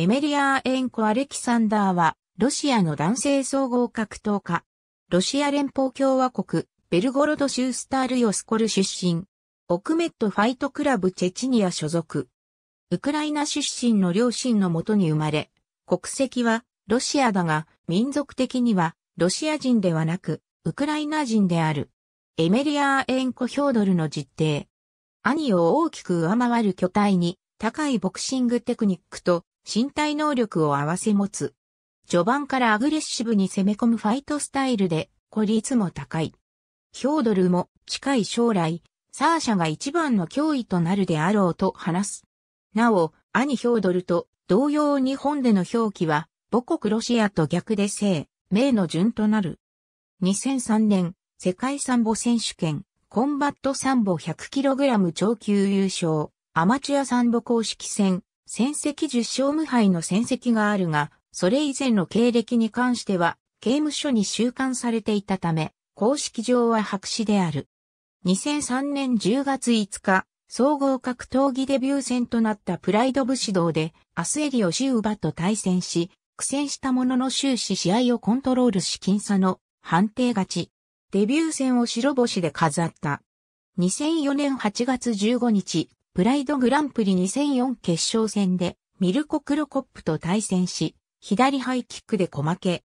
エメリアーエンコ・アレキサンダーは、ロシアの男性総合格闘家。ロシア連邦共和国、ベルゴロド州スタールヨスコル出身。オクメットファイトクラブチェチニア所属。ウクライナ出身の両親のもとに生まれ、国籍はロシアだが、民族的にはロシア人ではなく、ウクライナ人である。エメリアーエンコ・ヒョードルの実定。兄を大きく上回る巨体に、高いボクシングテクニックと身体能力を合わせ持つ。序盤からアグレッシブに攻め込むファイトスタイルで、孤立も高い。ヒョードルも近い将来、サーシャが一番の脅威となるであろうと話す。なお、兄ヒョードルと同様日本での表記は、母国ロシアと逆で姓、名の順となる。2003年、世界サンボ選手権、コンバットサンボ 100kg 超級優勝、アマチュアサンボ公式戦、戦績10勝無敗の戦績があるが、それ以前の経歴に関しては、刑務所に収監されていたため、公式上は白紙である。2003年10月5日、総合格闘技デビュー戦となったプライド武士道で、アスエリオ・シウバと対戦し、苦戦したものの終始試合をコントロールし僅差の判定勝ち。デビュー戦を白星で飾った。2004年8月15日、プライドグランプリ2004決勝戦でミルコ・クロコップと対戦し、左ハイキックで小負け。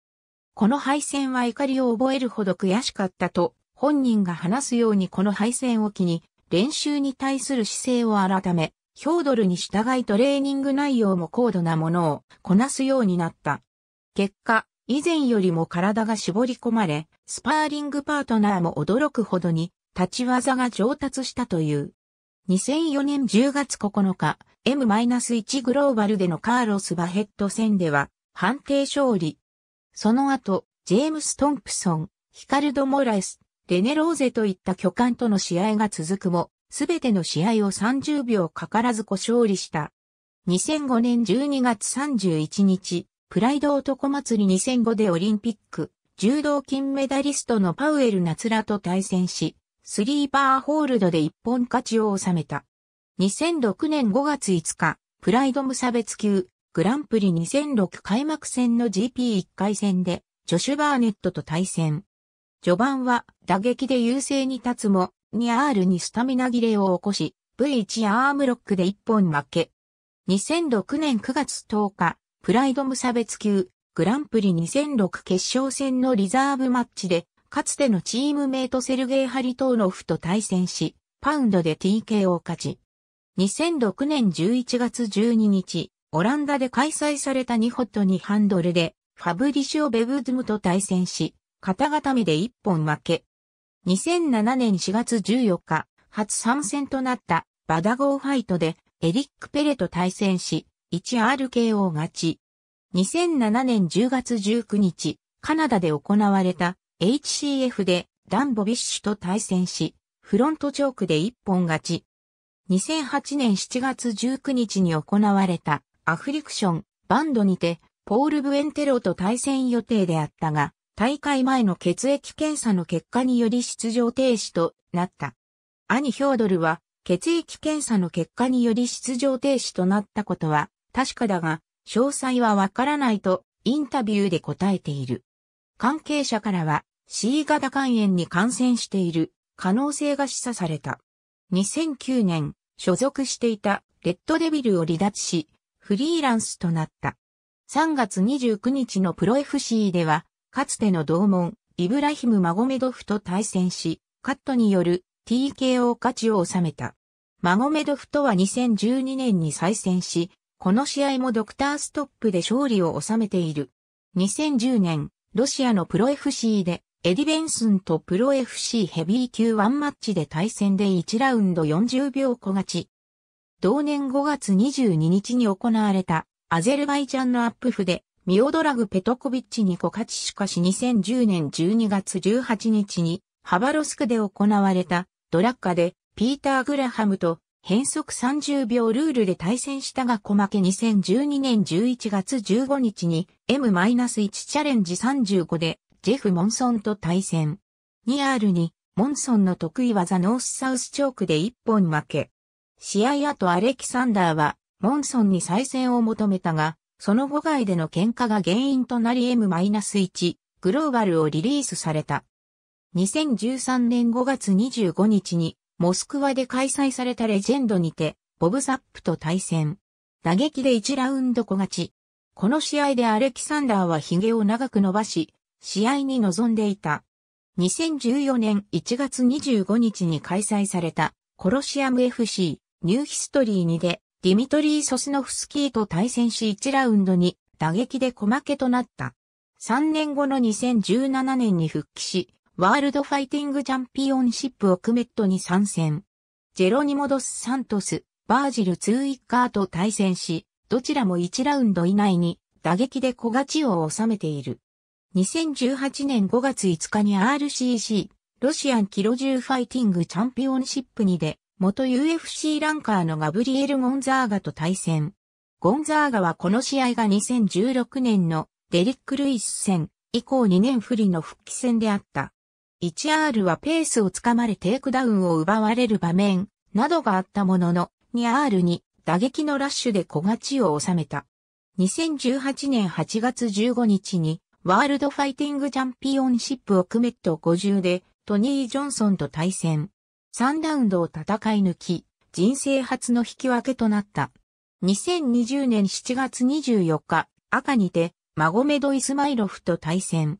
この敗戦は怒りを覚えるほど悔しかったと、本人が話すようにこの敗戦を機に、練習に対する姿勢を改め、ヒョードルに従いトレーニング内容も高度なものをこなすようになった。結果、以前よりも体が絞り込まれ、スパーリングパートナーも驚くほどに立ち技が上達したという。2004年10月9日、M-1 グローバルでのカーロス・バヘット戦では、判定勝利。その後、ジェームス・トンプソン、ヒカルド・モラエス、レネ・ローゼといった巨漢との試合が続くも、すべての試合を30秒かからず小勝利した。2005年12月31日、プライド男祭り2005でオリンピック、柔道金メダリストのパウエル・ナツラと対戦し、スリーパーホールドで一本勝ちを収めた。2006年5月5日、プライド無差別級、グランプリ2006開幕戦の GP1 回戦で、ジョシュ・バーネットと対戦。序盤は打撃で優勢に立つも、2R にスタミナ切れを起こし、V1 アームロックで一本負け。2006年9月10日、プライド無差別級、グランプリ2006決勝戦のリザーブマッチで、かつてのチームメイトセルゲイ・ハリトーノフと対戦し、パウンドで TK を勝ち。2006年11月12日、オランダで開催された2ホット2ハンドルで、ファブリシオ・ベブズムと対戦し、肩固めで1本負け。2007年4月14日、初参戦となったバダゴーファイトでエリック・ペレと対戦し、1RKO 勝ち。2007年10月19日、カナダで行われた HCF でダン・ボビッシュと対戦し、フロントチョークで一本勝ち。2008年7月19日に行われたアフリクションバンドにてポール・ブエンテロと対戦予定であったが、大会前の血液検査の結果により出場停止となった。兄ヒョードルは血液検査の結果により出場停止となったことは確かだが、詳細はわからないとインタビューで答えている。関係者からは C 型肝炎に感染している可能性が示唆された。2009年、所属していたレッドデビルを離脱し、フリーランスとなった。3月29日のプロ FC では、かつての同門、イブラヒム・マゴメドフと対戦し、カットによる TKO 勝ちを収めた。マゴメドフとは2012年に再戦し、この試合もドクターストップで勝利を収めている。2010年、ロシアのプロ FC でエディ・ベンスンとプロ FC ヘビー級ワンマッチで対戦で1ラウンド40秒小勝ち。同年5月22日に行われたアゼルバイジャンのアップフでミオドラグ・ペトコビッチに小勝ちしかし2010年12月18日にハバロスクで行われたドラッカでピーター・グラハムと変則30秒ルールで対戦したが小負け2012年11月15日に M-1 チャレンジ35でジェフ・モンソンと対戦。2R に、モンソンの得意技ノースサウスチョークで一本負け。試合後アレキサンダーは、モンソンに再戦を求めたが、その後外での喧嘩が原因となり M-1 グローバルをリリースされた。2013年5月25日に、モスクワで開催されたレジェンドにて、ボブザップと対戦。打撃で1ラウンド小勝ち。この試合でアレキサンダーは髭を長く伸ばし、試合に臨んでいた。2014年1月25日に開催されたコロシアム FC ニューヒストリー2でディミトリー・ソスノフスキーと対戦し1ラウンドに打撃で小負けとなった。3年後の2017年に復帰し、ワールドファイティングチャンピオンシップオクメットに参戦。ジェロニモドス・サントス、バージル・ツーイッカーと対戦し、どちらも1ラウンド以内に打撃で小勝ちを収めている。2018年5月5日に RCC、ロシアンキロジューファイティングチャンピオンシップにで、元 UFC ランカーのガブリエル・ゴンザーガと対戦。ゴンザーガはこの試合が2016年のデリック・ルイス戦以降2年不利の復帰戦であった。1R はペースをつかまれテイクダウンを奪われる場面などがあったものの 2R に打撃のラッシュで小勝ちを収めた。2018年8月15日にワールドファイティングチャンピオンシップをクメット50でトニー・ジョンソンと対戦。3ラウンドを戦い抜き、人生初の引き分けとなった。2020年7月24日、赤にて、マゴメド・イスマイロフと対戦。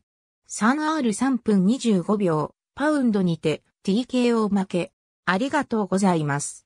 3R3 分25秒、パウンドにて、TKO 負け。ありがとうございます。